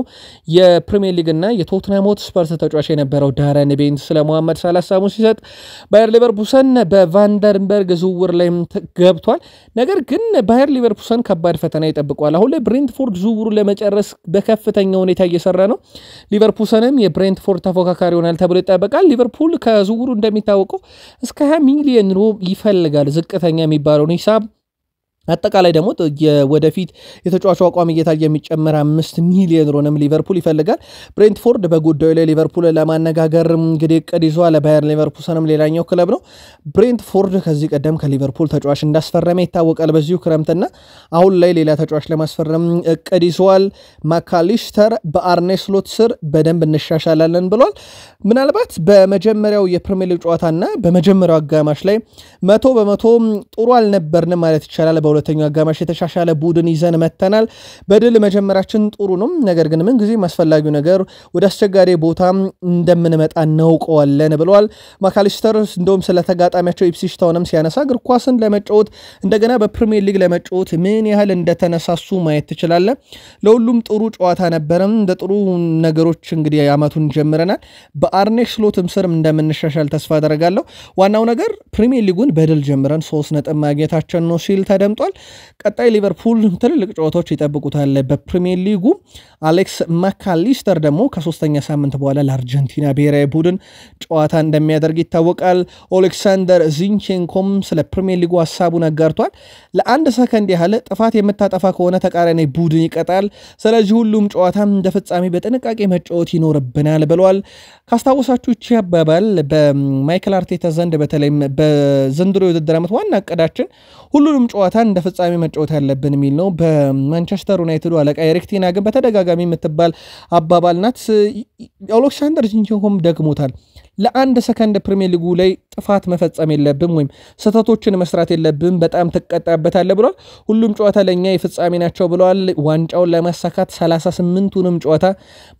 የፕሪሚየር ሊግና የቶትናም ሆትስፐርስ ተጫዋች የነበረው ዳረን ቤንት ስለ ሞሐመድ ሳላ ሀሳቡን ሲሰጥ ባየር ሊቨርፑሰን በቫንደርንበርግ ዝውውር ላይም ገብቷል። ነገር ግን ባየር ሊቨርፑሰን ከባድ ፈተና ይጠብቋል። አሁን ላይ ብሬንትፎርድ ዝውውሩን ለመጨረስ በከፍተኛ ሁኔታ እየሰራ ነው። ሊቨርፑሰንም የብሬንትፎርድ ተፎካካሪ ይሆናል ተብሎ ይጠበቃል። ሊቨርፑል ከዝውውሩ እንደሚታወቀው እስከ 20 ሚሊዮን ዩሮ ይፈልጋል ዝቅተኛ የሚባለውን ሂሳብ አጠቃላይ ደግሞ ወደፊት የተጫዋቹ አቋም እየታየ የሚጨምር አምስት ሚሊዮን ሮንም ሊቨርፑል ይፈልጋል። ብሬንትፎርድ በጉዳዩ ላይ ሊቨርፑል ለማነጋገር እንግዲህ እቅድ ይዟል። ባየር ሊቨርፑሰንም ሌላኛው ክለብ ነው። ብሬንትፎርድ ከዚህ ቀደም ከሊቨርፑል ተጫዋች እንዳስፈረመ ይታወቃል። በዚሁ ክረምትና አሁን ላይ ሌላ ተጫዋች ለማስፈረም እቅድ ይዘዋል። ማካሊስተር በአርኔ ስሎት ስር በደንብ እንሻሻላለን ብሏል። ምናልባት በመጀመሪያው የፕሪሚየር ሊግ ጨዋታና በመጀመሪያው አጋማሽ ላይ መቶ በመቶ ጥሩ አልነበርንም ማለት ይቻላል። በሁለተኛው አጋማሽ የተሻሻለ ቡድን ይዘን መተናል። በድል መጀመራችን ጥሩ ነው። ነገር ግን ምን አስፈላጊው ነገር ወደ አስቸጋሪ ቦታ እንደምንመጣ እናውቀዋለን ብለዋል። ማካሊስተር እንደውም ስለ ተጋጣሚያቸው ኢፕስዊች ታውንም ሲያነሳ እግር ኳስን ለመጫወት እንደገና በፕሪሚየር ሊግ ለመጫወት ምን ያህል እንደተነሳሱ ማየት ትችላለ። ለሁሉም ጥሩ ጨዋታ ነበረም። እንደ ጥሩ ነገሮች እንግዲህ አመቱን ጀምረናል። በአርኔ ስሎትም ስርም እንደምንሻሻል ተስፋ አደረጋለሁ ዋናው ነገር ፕሪሚየር ሊጉን በድል ጀምረን ሶስት ነጥብ ማግኘታችን ነው ሲል ተደምጧል። ተቀምጧል። ቀጣይ ሊቨርፑል ትልልቅ ጨዋታዎች ይጠብቁታል። በፕሪሚየር ሊጉ አሌክስ ማካሊስተር ደግሞ ከሶስተኛ ሳምንት በኋላ ለአርጀንቲና ብሔራዊ ቡድን ጨዋታ እንደሚያደርግ ይታወቃል። ኦሌክሳንደር ዚንቼንኮም ስለ ፕሪሚየር ሊጉ ሀሳቡን አጋርቷል። ለአንድ ሰከንድ ያህል ጥፋት የምታጠፋ ከሆነ ተቃራኒ ቡድን ይቀጣል። ስለዚህ ሁሉም ጨዋታ እንደ ፍጻሜ በጥንቃቄ መጫወት ይኖርብናል ብለዋል። ካስታወሳችሁ ይቺ አባባል በማይክል አርቴታ ዘንድ በተለይም በዘንድሮ የውድድር ዓመት ዋና እቅዳችን ሁሉንም ጨዋታ እንደ ፍጻሜ መጫወት ያለብን የሚል ነው። በማንቸስተር ዩናይትዱ አለቃ ኤሪክ ቴን ግን በተደጋጋሚ የምትባል አባባል ናት። የኦሌክሳንደር ዚንቼንኮም ደግሞታል። ለአንድ ሰከንድ ፕሪሚየር ሊጉ ላይ ጥፋት መፈጸም የለብም ወይም ስህተቶችን መስራት የለብም፣ በጣም ትቀጣበታለህ ብሏል። ሁሉም ጨዋታ ለእኛ የፍጻሜ ናቸው ብለዋል። ዋንጫውን ለማሳካት 38ቱንም ጨዋታ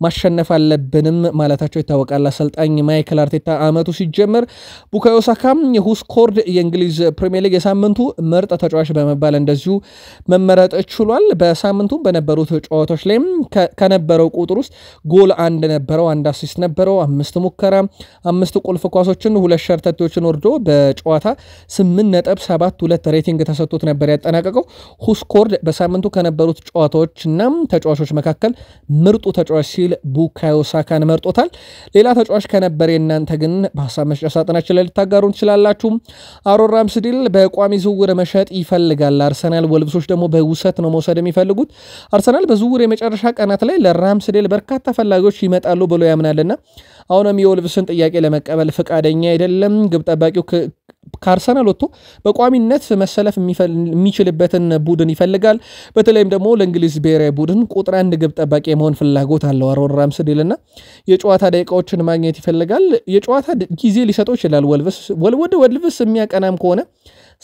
ማሸነፍ አለብንም ማለታቸው ይታወቃል። አሰልጣኝ ማይክል አርቴታ አመቱ ሲጀመር ቡካዮ ሳካም የሁስኮርድ የእንግሊዝ ፕሪሚየር ሊግ የሳምንቱ ምርጥ ተጫዋች በመባል እንደዚሁ መመረጥ ችሏል። በሳምንቱ በነበሩት ጨዋታዎች ላይም ከነበረው ቁጥር ውስጥ ጎል አንድ ነበር ነበረው፣ አንድ አሲስት ነበረው፣ አምስት ሙከራ፣ አምስት ቁልፍ ኳሶችን፣ ሁለት ሸርተቶችን ወርዶ በጨዋታ 8.72 ሬቲንግ ተሰጥቶት ነበር ያጠናቀቀው። ሁስኮርድ በሳምንቱ ከነበሩት ጨዋታዎችና ተጫዋቾች መካከል ምርጡ ተጫዋች ሲል ቡካዮ ሳካን መርጦታል። ሌላ ተጫዋች ከነበር የእናንተ ግን በሀሳብ መስጫ ሳጥናችን ላይ ልታጋሩ ትችላላችሁ። አሮን ራምስዲል በቋሚ ዝውውር መሸጥ ይፈልጋል አርሰናል። ወልብሶች ደግሞ በውሰት ነው መውሰድ የሚፈልጉት። አርሰናል በዝውውር የመጨረሻ ቀናት ላይ ለራምስዴል በርካታ ፈላጊዎች ይመጣሉ ይችላሉ ብሎ ያምናልና አሁንም የወልቭስን ጥያቄ ለመቀበል ፈቃደኛ አይደለም። ግብ ጠባቂው ከአርሰናል ወጥቶ በቋሚነት መሰለፍ የሚችልበትን ቡድን ይፈልጋል። በተለይም ደግሞ ለእንግሊዝ ብሔራዊ ቡድን ቁጥር አንድ ግብ ጠባቂ የመሆን ፍላጎት አለው አሮን ራምስዴልና የጨዋታ ደቂቃዎችን ማግኘት ይፈልጋል። የጨዋታ ጊዜ ሊሰጠው ይችላል ወልቭስ ወደ ወልቭስ የሚያቀናም ከሆነ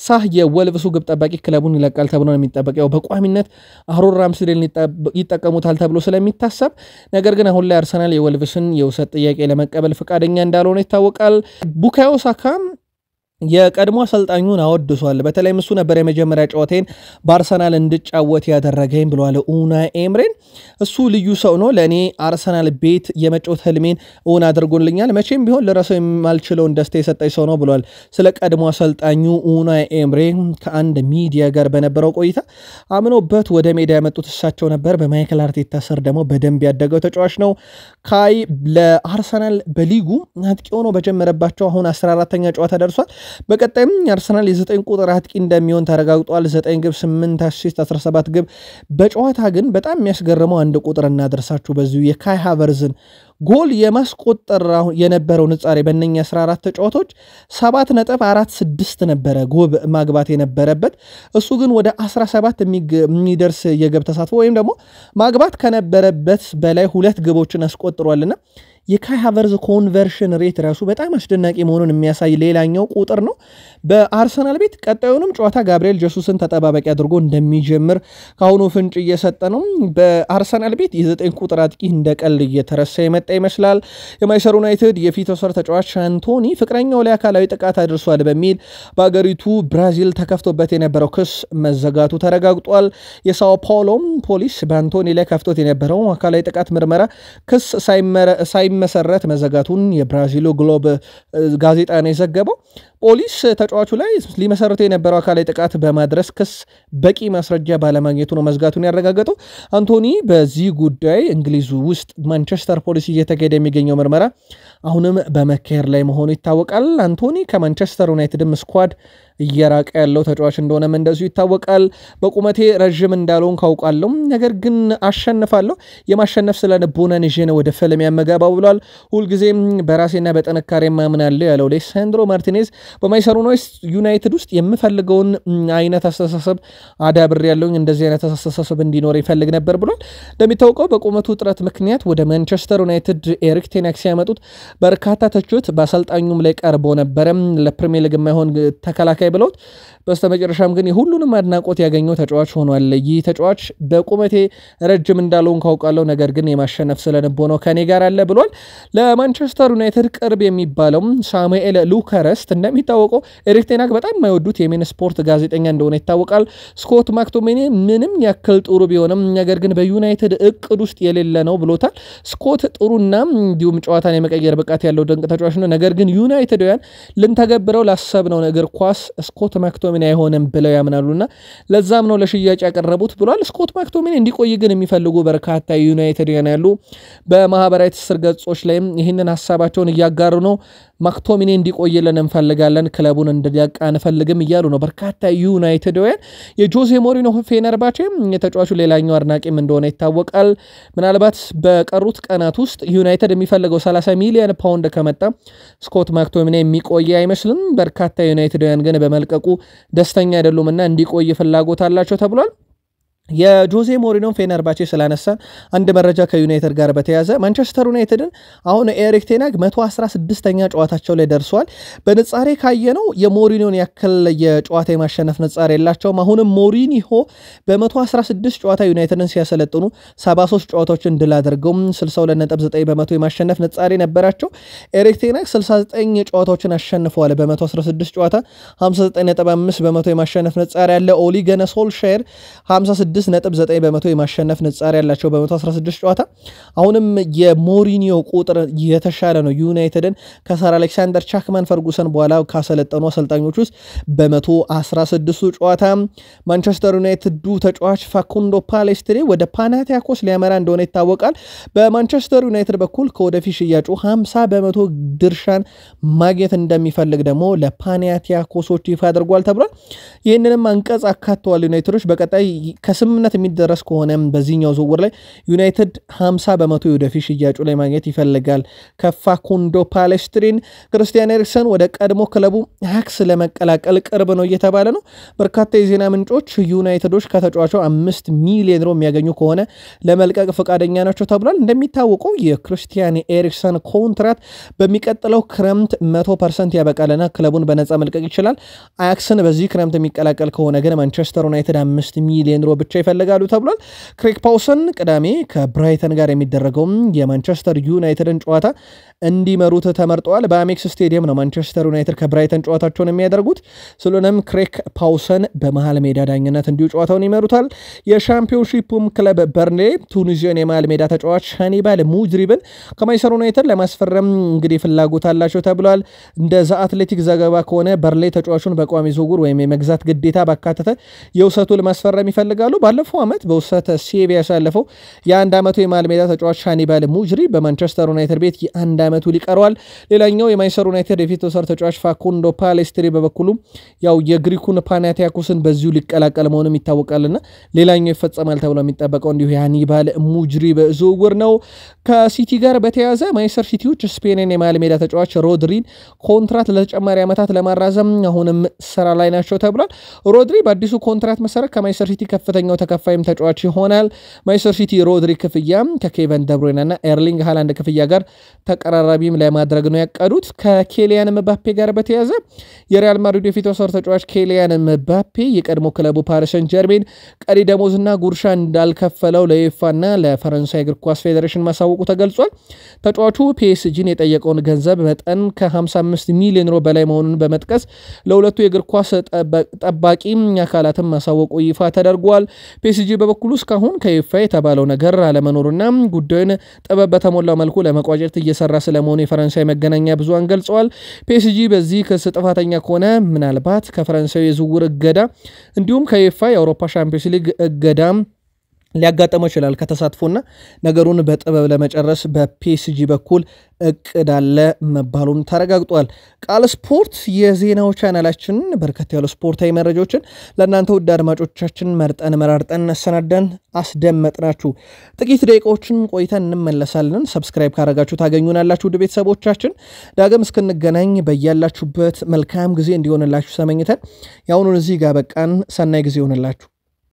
ሳህ የወልብሱ ግብ ጠባቂ ክለቡን ይለቃል ተብሎ ነው የሚጠበቀው። በቋሚነት አህሩን ራምስዴልን ይጠቀሙታል ተብሎ ስለሚታሰብ፣ ነገር ግን አሁን ላይ አርሰናል የወልቭስን የውሰት ጥያቄ ለመቀበል ፈቃደኛ እንዳልሆነ ይታወቃል። ቡካዮ ሳካም የቀድሞ አሰልጣኙን አወድሷል። በተለይም እሱ ነበር የመጀመሪያ ጨዋታዬን በአርሰናል እንድጫወት ያደረገኝ ብለዋል ኡና ኤምሬን። እሱ ልዩ ሰው ነው። ለእኔ አርሰናል ቤት የመጮት ህልሜን እውን አድርጎልኛል። መቼም ቢሆን ልረሳው የማልችለውን ደስታ የሰጠኝ ሰው ነው ብለዋል። ስለ ቀድሞ አሰልጣኙ ኡና ኤምሬ ከአንድ ሚዲያ ጋር በነበረው ቆይታ አምኖበት ወደ ሜዳ ያመጡት እሳቸው ነበር። በማይክል አርቴታ ስር ደግሞ በደንብ ያደገው ተጫዋች ነው። ካይ ለአርሰናል በሊጉ አጥቂ ሆኖ በጀመረባቸው አሁን 14ተኛ ጨዋታ ደርሷል። በቀጣይም አርሰናል የዘጠኝ ቁጥር አጥቂ እንደሚሆን ተረጋግጧል። ዘጠኝ ግብ፣ ስምንት አሲስት፣ 17 ግብ። በጨዋታ ግን በጣም የሚያስገርመው አንድ ቁጥር እናደርሳችሁ በዚሁ የካይ ሃቨርዝን ጎል የማስቆጠር የነበረው ንጻሬ በእነኛ 14 ተጫዋቶች 7 46 ነበረ ጎብ ማግባት የነበረበት እሱ ግን ወደ 17 የሚደርስ የግብ ተሳትፎ ወይም ደግሞ ማግባት ከነበረበት በላይ ሁለት ግቦችን አስቆጥሯልና የካይ ሃቨርዝ ኮንቨርሽን ሬት ራሱ በጣም አስደናቂ መሆኑን የሚያሳይ ሌላኛው ቁጥር ነው። በአርሰናል ቤት ቀጣዩንም ጨዋታ ጋብርኤል ጀሱስን ተጠባበቂ አድርጎ እንደሚጀምር ከአሁኑ ፍንጭ እየሰጠ ነው። በአርሰናል ቤት የዘጠኝ ቁጥር አጥቂ እንደ እየተረሳ የመጣ ይመስላል። የማይሰር ዩናይትድ የፊት ወሰር ተጫዋች አንቶኒ ፍቅረኛው ላይ አካላዊ ጥቃት አድርሷል በሚል በአገሪቱ ብራዚል ተከፍቶበት የነበረው ክስ መዘጋቱ ተረጋግጧል። የሳው ፓውሎም ፖሊስ በአንቶኒ ላይ ከፍቶት የነበረው አካላዊ ጥቃት ምርመራ ክስ ሳይመ መሰረት መዘጋቱን የብራዚሉ ግሎብ ጋዜጣ ነው የዘገበው። ፖሊስ ተጫዋቹ ላይ ሊመሰርተው የነበረው አካላዊ ጥቃት በማድረስ ክስ በቂ ማስረጃ ባለማግኘቱ ነው መዝጋቱን ያረጋገጠው። አንቶኒ በዚህ ጉዳይ እንግሊዙ ውስጥ ማንቸስተር ፖሊስ እየተካሄደ የሚገኘው ምርመራ አሁንም በመካሄድ ላይ መሆኑ ይታወቃል። አንቶኒ ከማንቸስተር ዩናይትድም ስኳድ እየራቀ ያለው ተጫዋች እንደሆነም እንደዚሁ ይታወቃል። በቁመቴ ረዥም እንዳልሆን ካውቃለሁ፣ ነገር ግን አሸንፋለሁ። የማሸነፍ ስለልቦናን ይዤ ነው ወደ ፍልም ያመገባው ብሏል። ሁልጊዜም በራሴና በጥንካሬ ማምናለሁ ያለው ሌሳንድሮ ማርቲኔዝ በማንቸስተር ዩናይትድ ውስጥ የምፈልገውን አይነት አስተሳሰብ አዳብር ያለውኝ እንደዚህ አይነት አስተሳሰብ እንዲኖር ይፈልግ ነበር ብሏል። እንደሚታወቀው በቁመቱ ጥረት ምክንያት ወደ ማንቸስተር ዩናይትድ ኤሪክ ቴናክ ሲያመጡት በርካታ ተቾች በአሰልጣኙም ላይ ቀርቦ ነበረም። ለፕሪሚየር ሊግ የማይሆን ተከላካይ ብለውት በስተመጨረሻም ግን የሁሉንም አድናቆት ያገኘው ተጫዋች ሆኗል። ይህ ተጫዋች በቁመቴ ረጅም እንዳለውን ካውቃለው፣ ነገር ግን የማሸነፍ ስለንቦ ነው ከኔ ጋር አለ ብሏል። ለማንቸስተር ዩናይትድ ቅርብ የሚባለው ሳሙኤል ሉከረስት እንደሚታወቀው ኤሪክ ቴናግ በጣም የማይወዱት የሜን ስፖርት ጋዜጠኛ እንደሆነ ይታወቃል። ስኮት ማክቶሜኒ ምንም ያክል ጥሩ ቢሆንም ነገር ግን በዩናይትድ እቅድ ውስጥ የሌለ ነው ብሎታል። ስኮት ጥሩና እንዲሁም ጨዋታን የመቀየር ብቃት ያለው ድንቅ ተጫዋች ነው። ነገር ግን ዩናይትዳውያን ልንተገብረው ላሰብነው እግር ኳስ ስኮት ማክቶሜኒ ማክቶሚን አይሆንም ብለው ያምናሉና ለዛም ነው ለሽያጭ ያቀረቡት ብሏል። ስኮት ማክቶሚን እንዲቆይ ግን የሚፈልጉ በርካታ ዩናይትድ ያሉ በማህበራዊ ትስስር ገጾች ላይም ይህንን ሀሳባቸውን እያጋሩ ነው። ማክቶሚኔ እንዲቆይልን እንፈልጋለን፣ ክለቡን እንዲለቅ አንፈልግም እያሉ ነው በርካታ ዩናይትድውያን። የጆዜ ሞሪኖ ፌነርባቼ የተጫዋቹ ሌላኛው አድናቂም እንደሆነ ይታወቃል። ምናልባት በቀሩት ቀናት ውስጥ ዩናይትድ የሚፈልገው 30 ሚሊዮን ፓውንድ ከመጣ ስኮት ማክቶሚኔ የሚቆይ አይመስልም። በርካታ ዩናይትድውያን ግን በመልቀቁ ደስተኛ አይደሉም እና እንዲቆይ ፍላጎት አላቸው ተብሏል። የጆዜ ሞሪኖን ፌነርባቼ ስላነሳ አንድ መረጃ ከዩናይትድ ጋር በተያዘ ማንቸስተር ዩናይትድን አሁን ኤሪክ ቴናግ 116ኛ ጨዋታቸው ላይ ደርሷል። በንጻሬ ካየነው የሞሪኖን ያክል የጨዋታ የማሸነፍ ንጻሬ የላቸውም። አሁንም ሞሪኒሆ በ116 ጨዋታ ዩናይትድን ሲያሰለጥኑ 73 ጨዋታዎችን ድል አድርገው 62.9 በመቶ የማሸነፍ ንጻሬ ነበራቸው። ኤሪክ ቴናግ 69 ጨዋታዎችን አሸንፈዋል። በ116 ጨዋታ 59.5 በመቶ የማሸነፍ ንጻሬ ያለ ኦሊ ገነሶል 56 6.9 በመቶ የማሸነፍ ንጻሪ ያላቸው በ116 ጨዋታ አሁንም የሞሪኒዮ ቁጥር የተሻለ ነው። ዩናይትድን ከሰር አሌክሳንደር ቻክማን ፈርጉሰን በኋላ ካሰለጠኑ አሰልጣኞች ውስጥ በ116ቱ ጨዋታ ማንቸስተር ዩናይትዱ ተጫዋች ፋኩንዶ ፓሌስትሬ ወደ ፓናቲያኮስ ሊያመራ እንደሆነ ይታወቃል። በማንቸስተር ዩናይትድ በኩል ከወደፊት ሽያጩ 50 በመቶ ድርሻን ማግኘት እንደሚፈልግ ደግሞ ለፓናቲያኮሶች ይፋ አድርጓል ተብሏል። ይህንንም አንቀጽ አካተዋል ዩናይትዶች በቀጣይ ከስ ስምምነት የሚደረስ ከሆነ በዚህኛው ዝውውር ላይ ዩናይትድ 50 በመቶ የወደፊት ሽያጩ ላይ ማግኘት ይፈልጋል። ከፋኩንዶ ፓሌስትሪን ክርስቲያን ኤሪክሰን ወደ ቀድሞ ክለቡ ሀክስ ለመቀላቀል ቅርብ ነው እየተባለ ነው። በርካታ የዜና ምንጮች ዩናይትዶች ከተጫዋቹ አምስት ሚሊዮን ሮ የሚያገኙ ከሆነ ለመልቀቅ ፈቃደኛ ናቸው ተብሏል። እንደሚታወቀው የክርስቲያን ኤሪክሰን ኮንትራት በሚቀጥለው ክረምት 0 ፐርሰንት ያበቃልና ክለቡን በነፃ መልቀቅ ይችላል። አያክስን በዚህ ክረምት የሚቀላቀል ከሆነ ግን ማንቸስተር ዩናይትድ አምስት ሚሊዮን ሮ ብቻ ይፈልጋሉ ተብሏል። ክሬግ ፓውሰን ቅዳሜ ከብራይተን ጋር የሚደረገውም የማንቸስተር ዩናይትድን ጨዋታ እንዲመሩት ተመርጠዋል። በአሜክስ ስቴዲየም ነው ማንቸስተር ዩናይትድ ከብራይተን ጨዋታቸውን የሚያደርጉት። ስለሆነም ክሬክ ፓውሰን በመሃል ሜዳ ዳኝነት እንዲሁ ጨዋታውን ይመሩታል። የሻምፒዮንሺፑም ክለብ በርኔ ቱኒዚዮን የመሃል ሜዳ ተጫዋች ሃኒባል ሙጅሪብን ከማንቸስተር ዩናይትድ ለማስፈረም እንግዲህ ፍላጎት አላቸው ተብሏል። እንደ አትሌቲክ ዘገባ ከሆነ በርሌ ተጫዋቹን በቋሚ ዝውውር ወይም የመግዛት ግዴታ ባካተተ የውሰቱ ለማስፈረም ይፈልጋሉ። ነው። ባለፈው ዓመት በውሰተ ሴቪያ ያሳለፈው የአንድ ዓመቱ የመሃል ሜዳ ተጫዋች ሻኒባል ሙጅሪ በማንቸስተር ዩናይትድ ቤት የአንድ ዓመቱ ሊቀረዋል። ሌላኛው የማንቸስተር ዩናይትድ የፊት ተሰር ተጫዋች ፋኩንዶ ፓሌስትሪ በበኩሉ ያው የግሪኩን ፓናቲያኮስን በዚሁ ሊቀላቀል መሆኑም ይታወቃልና ሌላኛው ይፈጸማል ተብሎ የሚጠበቀው እንዲሁ የሃኒባል ሙጅሪ በዝውውር ነው። ከሲቲ ጋር በተያያዘ ማንቸስተር ሲቲዎች ስፔንን የመሃል ሜዳ ተጫዋች ሮድሪን ኮንትራት ለተጨማሪ ዓመታት ለማራዘም አሁንም ስራ ላይ ናቸው ተብሏል። ሮድሪ በአዲሱ ኮንትራት መሰረት ከማንቸስተር ሲቲ ከፍተኛ ሁለተኛው ተከፋይም ተጫዋች ይሆናል። ማንችስተር ሲቲ ሮድሪ ክፍያ ከኬቨን ደብሮይናና ኤርሊንግ ሃላንድ ክፍያ ጋር ተቀራራቢም ለማድረግ ነው ያቀዱት። ከኬሊያን ምባፔ ጋር በተያዘ የሪያል ማድሪድ የፊት ወሰር ተጫዋች ኬሊያን ምባፔ የቀድሞ ክለቡ ፓሪሰን ጀርሜን ቀሪ ደሞዝና ጉርሻ እንዳልከፈለው ለዩፋና ለፈረንሳይ እግር ኳስ ፌዴሬሽን ማሳወቁ ተገልጿል። ተጫዋቹ ፒኤስጂን የጠየቀውን ገንዘብ መጠን ከ55 ሚሊዮን ሮ በላይ መሆኑን በመጥቀስ ለሁለቱ የእግር ኳስ ጠባቂ አካላትም ማሳወቁ ይፋ ተደርጓል። ፒኤስጂ በበኩሉ እስካሁን ከይፋ የተባለው ነገር አለመኖሩና ጉዳዩን ጥበብ በተሞላው መልኩ ለመቋጨት እየሰራ ስለመሆኑ የፈረንሳይ መገናኛ ብዙሃን ገልጸዋል። ፒኤስጂ በዚህ ክስ ጥፋተኛ ከሆነ ምናልባት ከፈረንሳዊ የዝውውር እገዳ እንዲሁም ከይፋ የአውሮፓ ሻምፒዮንስ ሊግ እገዳ ሊያጋጠመው ይችላል ከተሳትፎና ነገሩን በጥበብ ለመጨረስ በፒኤስጂ በኩል እቅድ አለ መባሉም ተረጋግጧል። ቃል ስፖርት የዜናው ቻናላችን በርከት ያሉ ስፖርታዊ መረጃዎችን ለእናንተ ውድ አድማጮቻችን መርጠን መራርጠን አሰናደን አስደመጥናችሁ። ጥቂት ደቂቃዎችን ቆይተን እንመለሳለን። ሰብስክራይብ ካረጋችሁ ታገኙናላችሁ። ውድ ቤተሰቦቻችን ዳግም እስክንገናኝ በያላችሁበት መልካም ጊዜ እንዲሆንላችሁ ሰመኝተን የአሁኑን እዚህ ጋር በቃን። ሰናይ ጊዜ ይሆንላችሁ።